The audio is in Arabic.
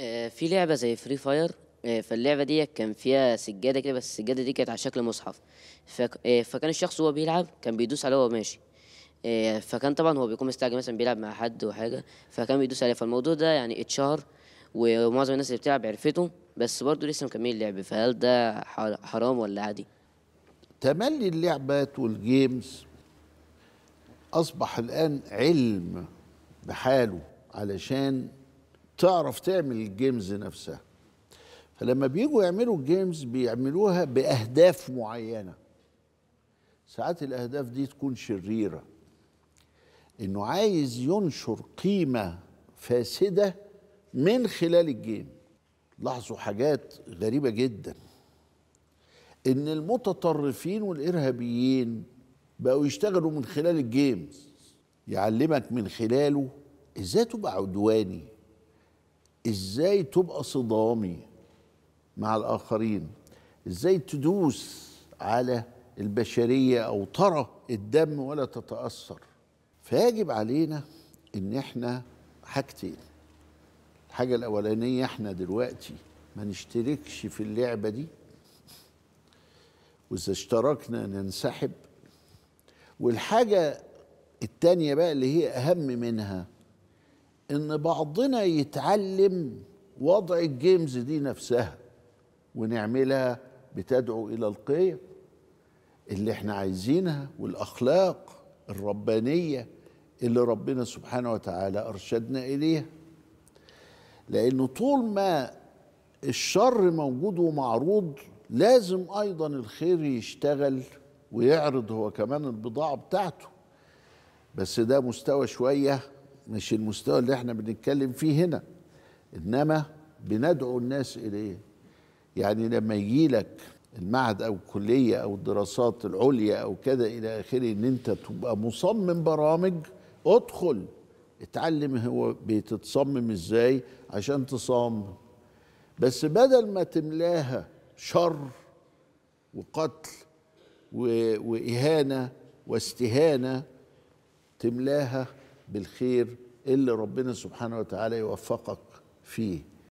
آه، في لعبه زي فري فاير آه، فاللعبه دي كان فيها سجاده كده بس السجاده دي كانت على شكل مصحف آه، فكان الشخص وهو بيلعب كان بيدوس عليها وهو ماشي فكان طبعا هو بيكون مستعجل مثلا بيلعب مع حد وحاجه فكان بيدوس عليها فالموضوع ده يعني اتشهر ومعظم الناس اللي بتلعب عرفته بس برضه لسه مكملين اللعب فهل ده حرام ولا عادي؟ تملي اللعبات والجيمز اصبح الان علم بحاله علشان تعرف تعمل الجيمز نفسها فلما بيجوا يعملوا الجيمز بيعملوها باهداف معينه ساعات الاهداف دي تكون شريره انه عايز ينشر قيمه فاسده من خلال الجيم لاحظوا حاجات غريبه جدا ان المتطرفين والارهابيين بقوا يشتغلوا من خلال الجيمز يعلمك من خلاله ازاي تبقى عدواني ازاي تبقى صدامي مع الاخرين ازاي تدوس على البشريه او ترى الدم ولا تتاثر فيجب علينا ان احنا حاجتين الحاجه الاولانيه احنا دلوقتي ما نشتركش في اللعبه دي واذا اشتركنا ننسحب والحاجه التانيه بقى اللي هي اهم منها ان بعضنا يتعلم وضع الجيمز دي نفسها ونعملها بتدعو الى القيم اللي احنا عايزينها والاخلاق الربانيه اللي ربنا سبحانه وتعالى ارشدنا اليها لانه طول ما الشر موجود ومعروض لازم ايضا الخير يشتغل ويعرض هو كمان البضاعه بتاعته بس ده مستوى شويه مش المستوى اللي احنا بنتكلم فيه هنا انما بندعو الناس اليه يعني لما يجي لك المعهد او الكليه او الدراسات العليا او كذا الى اخره ان انت تبقى مصمم برامج ادخل اتعلم هو بتتصمم ازاي عشان تصمم بس بدل ما تملاها شر وقتل واهانه واستهانه تملاها بالخير اللي ربنا سبحانه وتعالى يوفقك فيه